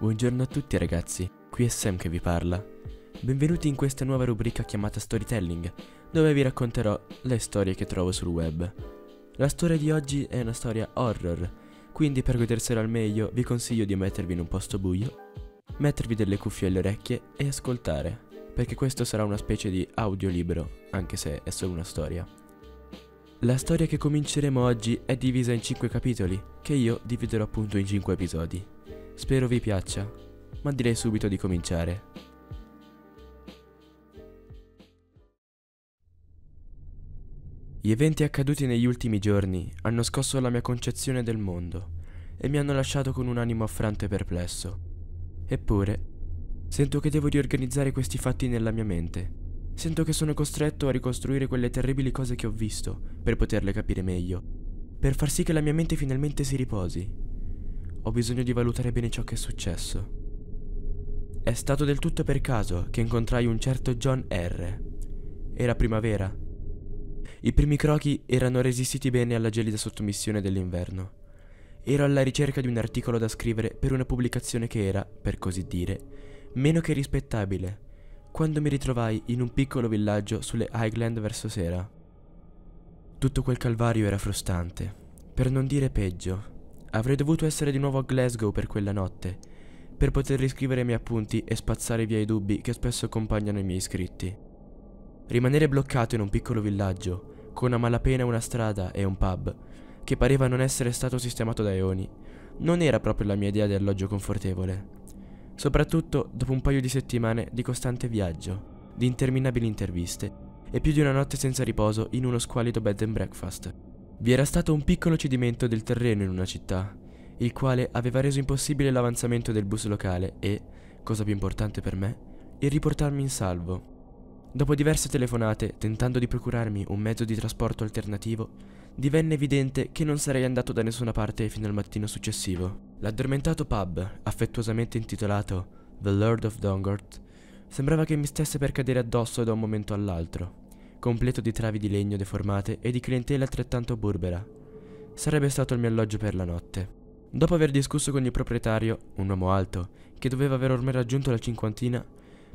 Buongiorno a tutti ragazzi, qui è Sam che vi parla. Benvenuti in questa nuova rubrica chiamata Storytelling, dove vi racconterò le storie che trovo sul web. La storia di oggi è una storia horror, quindi per godersela al meglio vi consiglio di mettervi in un posto buio, mettervi delle cuffie alle orecchie e ascoltare, perché questo sarà una specie di audiolibro, anche se è solo una storia. La storia che cominceremo oggi è divisa in 5 capitoli, che io dividerò appunto in 5 episodi. Spero vi piaccia, ma direi subito di cominciare. Gli eventi accaduti negli ultimi giorni hanno scosso la mia concezione del mondo e mi hanno lasciato con un animo affranto e perplesso. Eppure, sento che devo riorganizzare questi fatti nella mia mente. Sento che sono costretto a ricostruire quelle terribili cose che ho visto per poterle capire meglio, per far sì che la mia mente finalmente si riposi ho bisogno di valutare bene ciò che è successo. È stato del tutto per caso che incontrai un certo John R. Era primavera. I primi crochi erano resistiti bene alla gelida sottomissione dell'inverno. Ero alla ricerca di un articolo da scrivere per una pubblicazione che era, per così dire, meno che rispettabile, quando mi ritrovai in un piccolo villaggio sulle Highland verso sera. Tutto quel calvario era frustante, per non dire peggio. Avrei dovuto essere di nuovo a Glasgow per quella notte, per poter riscrivere i miei appunti e spazzare via i dubbi che spesso accompagnano i miei iscritti. Rimanere bloccato in un piccolo villaggio, con a malapena una strada e un pub, che pareva non essere stato sistemato da eoni, non era proprio la mia idea di alloggio confortevole. Soprattutto dopo un paio di settimane di costante viaggio, di interminabili interviste e più di una notte senza riposo in uno squallido bed and breakfast. Vi era stato un piccolo cedimento del terreno in una città, il quale aveva reso impossibile l'avanzamento del bus locale e, cosa più importante per me, il riportarmi in salvo. Dopo diverse telefonate, tentando di procurarmi un mezzo di trasporto alternativo, divenne evidente che non sarei andato da nessuna parte fino al mattino successivo. L'addormentato pub, affettuosamente intitolato The Lord of Dongort, sembrava che mi stesse per cadere addosso da un momento all'altro completo di travi di legno deformate e di clientela altrettanto burbera. Sarebbe stato il mio alloggio per la notte. Dopo aver discusso con il proprietario, un uomo alto, che doveva aver ormai raggiunto la cinquantina,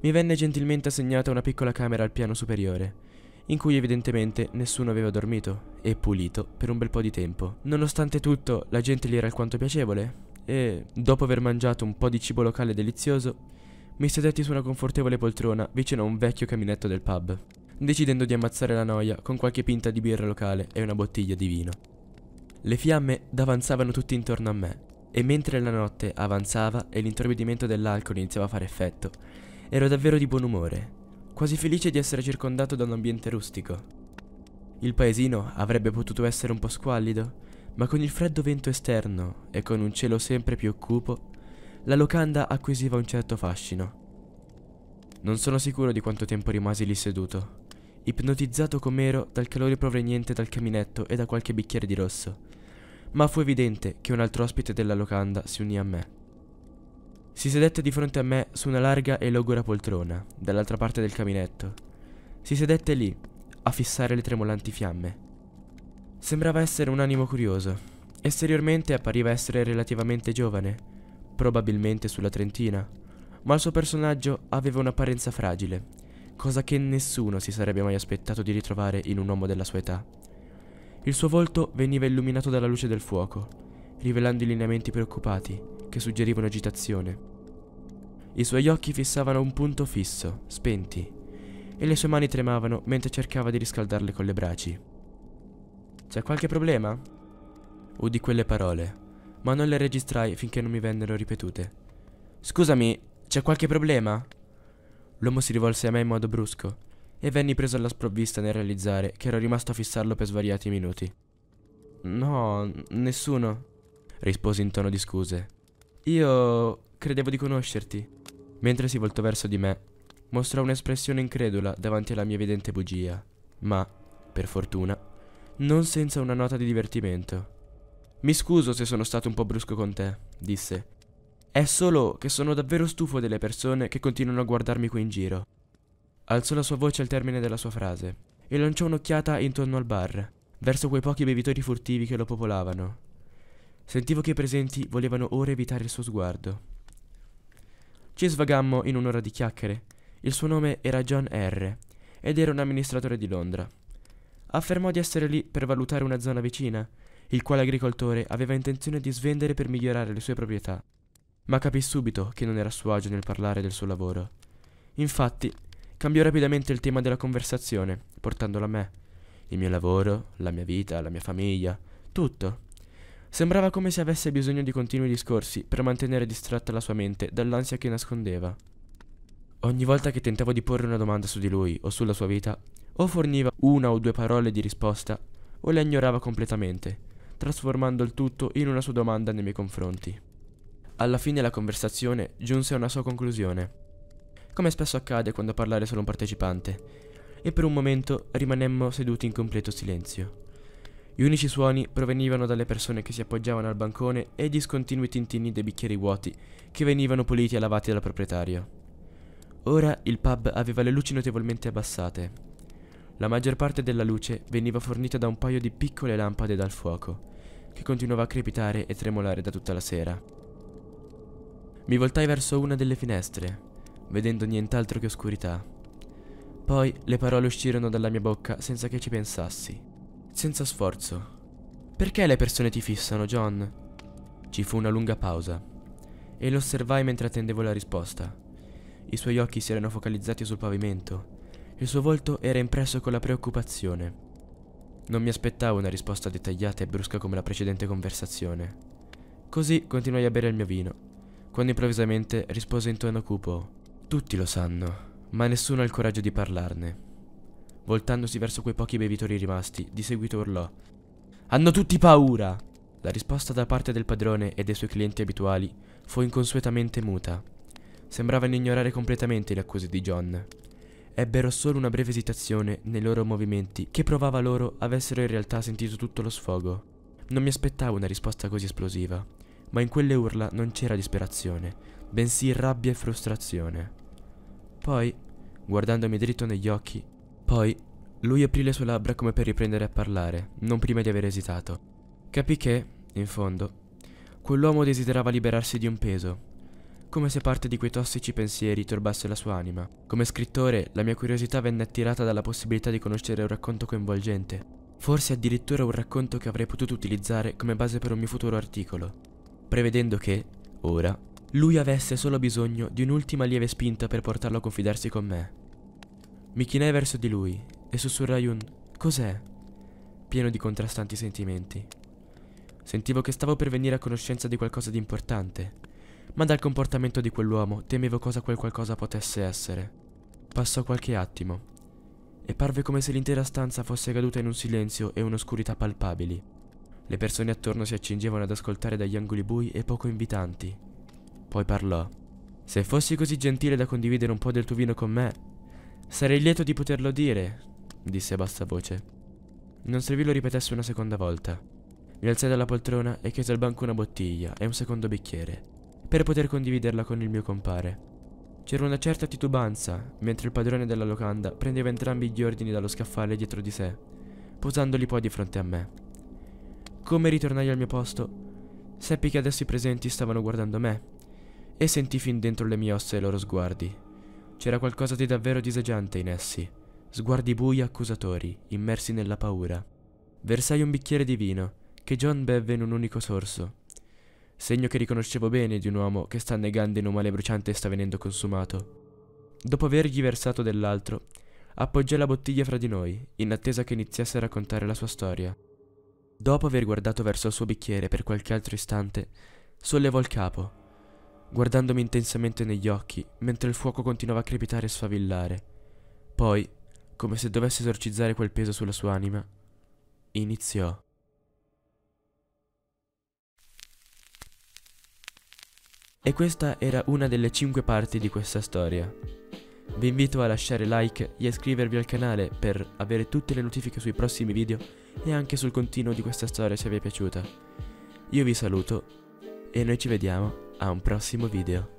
mi venne gentilmente assegnata una piccola camera al piano superiore, in cui evidentemente nessuno aveva dormito e pulito per un bel po' di tempo. Nonostante tutto, la gente lì era alquanto piacevole e, dopo aver mangiato un po' di cibo locale delizioso, mi sedetti su una confortevole poltrona vicino a un vecchio caminetto del pub decidendo di ammazzare la noia con qualche pinta di birra locale e una bottiglia di vino. Le fiamme d'avanzavano tutti intorno a me, e mentre la notte avanzava e l'intorbidimento dell'alcol iniziava a fare effetto, ero davvero di buon umore, quasi felice di essere circondato da un ambiente rustico. Il paesino avrebbe potuto essere un po' squallido, ma con il freddo vento esterno e con un cielo sempre più cupo, la locanda acquisiva un certo fascino. Non sono sicuro di quanto tempo rimasi lì seduto, ipnotizzato com'ero dal calore proveniente dal caminetto e da qualche bicchiere di rosso. Ma fu evidente che un altro ospite della locanda si unì a me. Si sedette di fronte a me su una larga e logora poltrona, dall'altra parte del caminetto. Si sedette lì, a fissare le tremolanti fiamme. Sembrava essere un animo curioso. Esteriormente appariva essere relativamente giovane, probabilmente sulla trentina, ma il suo personaggio aveva un'apparenza fragile cosa che nessuno si sarebbe mai aspettato di ritrovare in un uomo della sua età. Il suo volto veniva illuminato dalla luce del fuoco, rivelando i lineamenti preoccupati che suggerivano agitazione. I suoi occhi fissavano un punto fisso, spenti, e le sue mani tremavano mentre cercava di riscaldarle con le braci. C'è qualche problema? Udì quelle parole, ma non le registrai finché non mi vennero ripetute. Scusami, c'è qualche problema? L'uomo si rivolse a me in modo brusco e venni preso alla sprovvista nel realizzare che ero rimasto a fissarlo per svariati minuti. No, nessuno, risposi in tono di scuse. Io credevo di conoscerti. Mentre si voltò verso di me, mostrò un'espressione incredula davanti alla mia evidente bugia, ma, per fortuna, non senza una nota di divertimento. Mi scuso se sono stato un po' brusco con te, disse, è solo che sono davvero stufo delle persone che continuano a guardarmi qui in giro. Alzò la sua voce al termine della sua frase e lanciò un'occhiata intorno al bar, verso quei pochi bevitori furtivi che lo popolavano. Sentivo che i presenti volevano ora evitare il suo sguardo. Ci svagammo in un'ora di chiacchiere. Il suo nome era John R. ed era un amministratore di Londra. Affermò di essere lì per valutare una zona vicina, il quale agricoltore aveva intenzione di svendere per migliorare le sue proprietà ma capì subito che non era a suo agio nel parlare del suo lavoro. Infatti, cambiò rapidamente il tema della conversazione, portandolo a me. Il mio lavoro, la mia vita, la mia famiglia, tutto. Sembrava come se avesse bisogno di continui discorsi per mantenere distratta la sua mente dall'ansia che nascondeva. Ogni volta che tentavo di porre una domanda su di lui o sulla sua vita, o forniva una o due parole di risposta, o la ignorava completamente, trasformando il tutto in una sua domanda nei miei confronti. Alla fine la conversazione giunse a una sua conclusione. Come spesso accade quando parlare solo un partecipante, e per un momento rimanemmo seduti in completo silenzio. Gli unici suoni provenivano dalle persone che si appoggiavano al bancone e i discontinui tintinni dei bicchieri vuoti che venivano puliti e lavati dal proprietario. Ora il pub aveva le luci notevolmente abbassate. La maggior parte della luce veniva fornita da un paio di piccole lampade dal fuoco, che continuava a crepitare e tremolare da tutta la sera. Mi voltai verso una delle finestre, vedendo nient'altro che oscurità. Poi le parole uscirono dalla mia bocca senza che ci pensassi, senza sforzo. Perché le persone ti fissano, John? Ci fu una lunga pausa, e lo osservai mentre attendevo la risposta. I suoi occhi si erano focalizzati sul pavimento, il suo volto era impresso con la preoccupazione. Non mi aspettavo una risposta dettagliata e brusca come la precedente conversazione. Così continuai a bere il mio vino quando improvvisamente rispose in tono cupo. Tutti lo sanno, ma nessuno ha il coraggio di parlarne. Voltandosi verso quei pochi bevitori rimasti, di seguito urlò. Hanno tutti paura! La risposta da parte del padrone e dei suoi clienti abituali fu inconsuetamente muta. Sembravano ignorare completamente le accuse di John. Ebbero solo una breve esitazione nei loro movimenti che provava loro avessero in realtà sentito tutto lo sfogo. Non mi aspettavo una risposta così esplosiva ma in quelle urla non c'era disperazione, bensì rabbia e frustrazione. Poi, guardandomi dritto negli occhi, poi lui aprì le sue labbra come per riprendere a parlare, non prima di aver esitato. Capì che, in fondo, quell'uomo desiderava liberarsi di un peso, come se parte di quei tossici pensieri turbasse la sua anima. Come scrittore, la mia curiosità venne attirata dalla possibilità di conoscere un racconto coinvolgente, forse addirittura un racconto che avrei potuto utilizzare come base per un mio futuro articolo prevedendo che, ora, lui avesse solo bisogno di un'ultima lieve spinta per portarlo a confidarsi con me. Mi chinai verso di lui e sussurrai un cos'è? pieno di contrastanti sentimenti. Sentivo che stavo per venire a conoscenza di qualcosa di importante, ma dal comportamento di quell'uomo temevo cosa quel qualcosa potesse essere. Passò qualche attimo, e parve come se l'intera stanza fosse caduta in un silenzio e un'oscurità palpabili. Le persone attorno si accingevano ad ascoltare dagli angoli bui e poco invitanti. Poi parlò. Se fossi così gentile da condividere un po' del tuo vino con me, sarei lieto di poterlo dire, disse a bassa voce. Non servì lo ripetesse una seconda volta. Mi alzai dalla poltrona e chiesi al banco una bottiglia e un secondo bicchiere, per poter condividerla con il mio compare. C'era una certa titubanza, mentre il padrone della locanda prendeva entrambi gli ordini dallo scaffale dietro di sé, posandoli poi di fronte a me. Come ritornai al mio posto, seppi che adesso i presenti stavano guardando me e sentì fin dentro le mie ossa i loro sguardi. C'era qualcosa di davvero disagiante in essi, sguardi bui e accusatori, immersi nella paura. Versai un bicchiere di vino, che John bevve in un unico sorso, segno che riconoscevo bene di un uomo che sta annegando in un male bruciante e sta venendo consumato. Dopo avergli versato dell'altro, appoggiai la bottiglia fra di noi, in attesa che iniziasse a raccontare la sua storia. Dopo aver guardato verso il suo bicchiere per qualche altro istante, sollevò il capo, guardandomi intensamente negli occhi mentre il fuoco continuava a crepitare e sfavillare. Poi, come se dovesse esorcizzare quel peso sulla sua anima, iniziò. E questa era una delle cinque parti di questa storia. Vi invito a lasciare like e iscrivervi al canale per avere tutte le notifiche sui prossimi video e anche sul continuo di questa storia se vi è piaciuta. Io vi saluto e noi ci vediamo a un prossimo video.